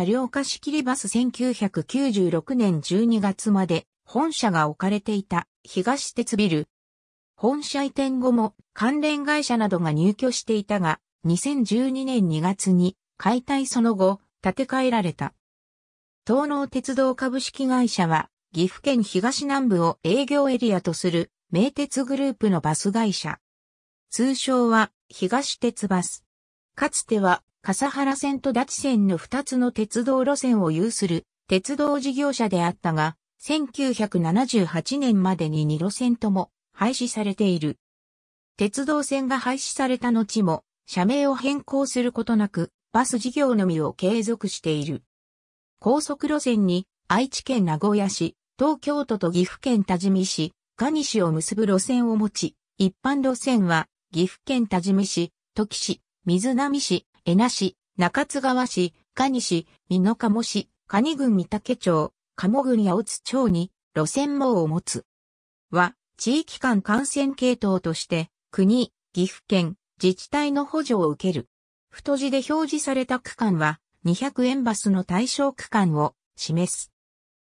車両貸し切りバス1996年12月まで本社が置かれていた東鉄ビル。本社移転後も関連会社などが入居していたが、2012年2月に解体その後、建て替えられた。東農鉄道株式会社は、岐阜県東南部を営業エリアとする名鉄グループのバス会社。通称は東鉄バス。かつては笠原線と立線の2つの鉄道路線を有する鉄道事業者であったが、1978年までに2路線とも廃止されている。鉄道線が廃止された後も、社名を変更することなく、バス事業のみを継続している。高速路線に、愛知県名古屋市、東京都と岐阜県多治見市、ガ西を結ぶ路線を持ち、一般路線は、岐阜県多治見市、時市、水波市、江那市、中津川市、蟹市、美濃茂市、蟹郡三竹町、茂郡八百津町に路線網を持つ。は、地域間感染系統として、国、岐阜県、自治体の補助を受ける。太字で表示された区間は、200円バスの対象区間を示す。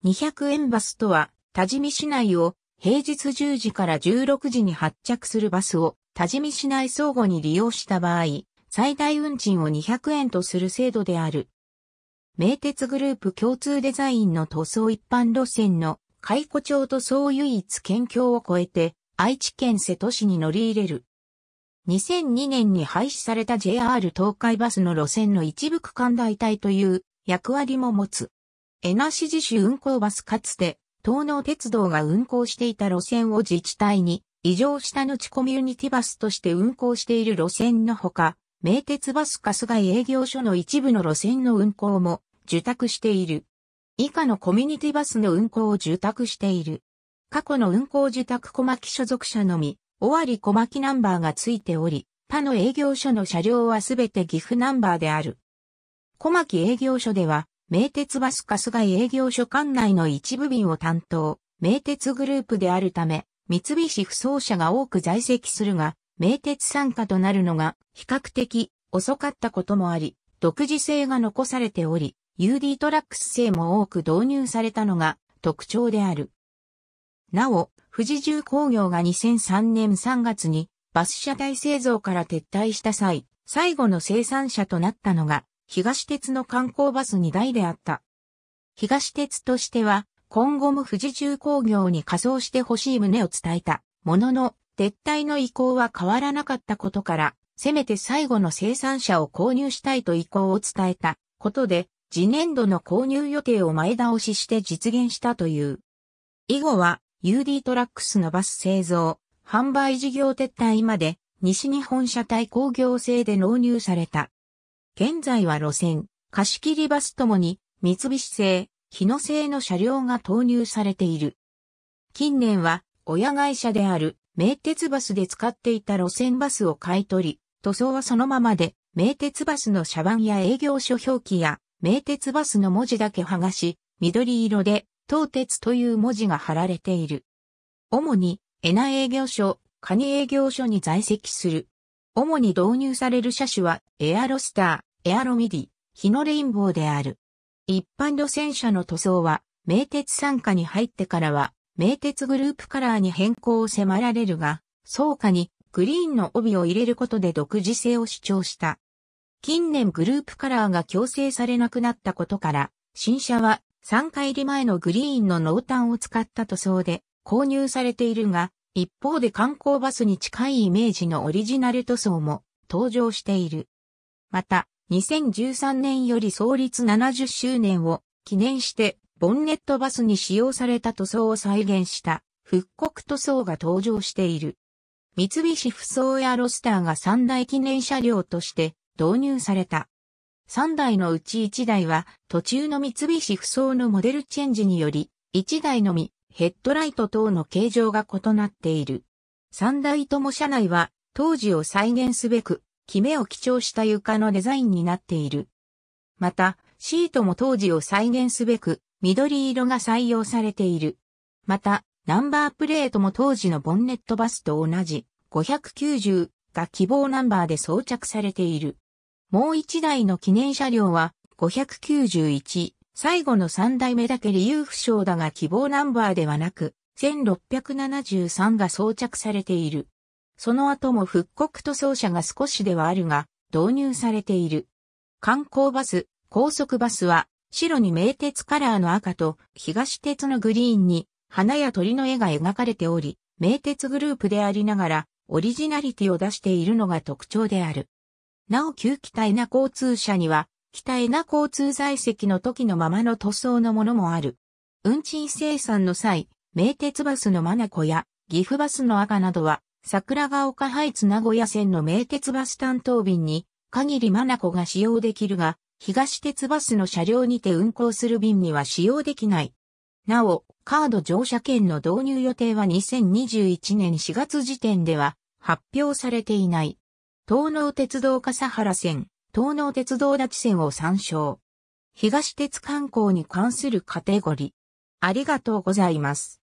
200円バスとは、多治見市内を平日10時から16時に発着するバスを多治見市内相互に利用した場合、最大運賃を200円とする制度である。名鉄グループ共通デザインの塗装一般路線の開雇町塗装唯一県境を越えて愛知県瀬戸市に乗り入れる。2002年に廃止された JR 東海バスの路線の一部区間代替という役割も持つ。江那市自主運行バスかつて東能鉄道が運行していた路線を自治体に異常した後コミュニティバスとして運行している路線のほか、名鉄バス春日井営業所の一部の路線の運行も受託している。以下のコミュニティバスの運行を受託している。過去の運行受託小牧所属者のみ、尾張小牧ナンバーがついており、他の営業所の車両はすべて岐阜ナンバーである。小牧営業所では、名鉄バス春日井営業所管内の一部便を担当、名鉄グループであるため、三菱不走車が多く在籍するが、名鉄参加となるのが比較的遅かったこともあり、独自性が残されており、UD トラックス製も多く導入されたのが特徴である。なお、富士重工業が2003年3月にバス車体製造から撤退した際、最後の生産者となったのが東鉄の観光バス2台であった。東鉄としては今後も富士重工業に仮装してほしい旨を伝えたものの撤退の意向は変わらなかったことから、せめて最後の生産者を購入したいと意向を伝えたことで、次年度の購入予定を前倒しして実現したという。以後は UD トラックスのバス製造、販売事業撤退まで西日本車体工業製で納入された。現在は路線、貸切バスともに三菱製、日野製の車両が投入されている。近年は親会社である名鉄バスで使っていた路線バスを買い取り、塗装はそのままで、名鉄バスの車番や営業所表記や、名鉄バスの文字だけ剥がし、緑色で、東鉄という文字が貼られている。主に、エナ営業所、カニ営業所に在籍する。主に導入される車種は、エアロスター、エアロミディ、日のレインボーである。一般路線車の塗装は、名鉄参加に入ってからは、名鉄グループカラーに変更を迫られるが、草加にグリーンの帯を入れることで独自性を主張した。近年グループカラーが強制されなくなったことから、新車は3回入り前のグリーンの濃淡を使った塗装で購入されているが、一方で観光バスに近いイメージのオリジナル塗装も登場している。また、2013年より創立70周年を記念してボンネットバスに使用された塗装を再現した復刻塗装が登場している。三菱ふ装やロスターが三大記念車両として導入された。三台のうち一台は途中の三菱ふ装のモデルチェンジにより、一台のみヘッドライト等の形状が異なっている。三台とも車内は当時を再現すべく、キメを基調した床のデザインになっている。また、シートも当時を再現すべく、緑色が採用されている。また、ナンバープレートも当時のボンネットバスと同じ590が希望ナンバーで装着されている。もう一台の記念車両は591、最後の三代目だけ理由不詳だが希望ナンバーではなく、1673が装着されている。その後も復刻塗装車が少しではあるが、導入されている。観光バス、高速バスは白に名鉄カラーの赤と東鉄のグリーンに花や鳥の絵が描かれており、名鉄グループでありながらオリジナリティを出しているのが特徴である。なお旧北江那交通車には、北江那交通在籍の時のままの塗装のものもある。運賃生産の際、名鉄バスのマナコや岐阜バスの赤などは、桜ヶ丘ハイツ名古屋線の名鉄バス担当便に、限りマナコが使用できるが、東鉄バスの車両にて運行する便には使用できない。なお、カード乗車券の導入予定は2021年4月時点では発表されていない。東能鉄道笠原線、東能鉄道立線を参照。東鉄観光に関するカテゴリー。ありがとうございます。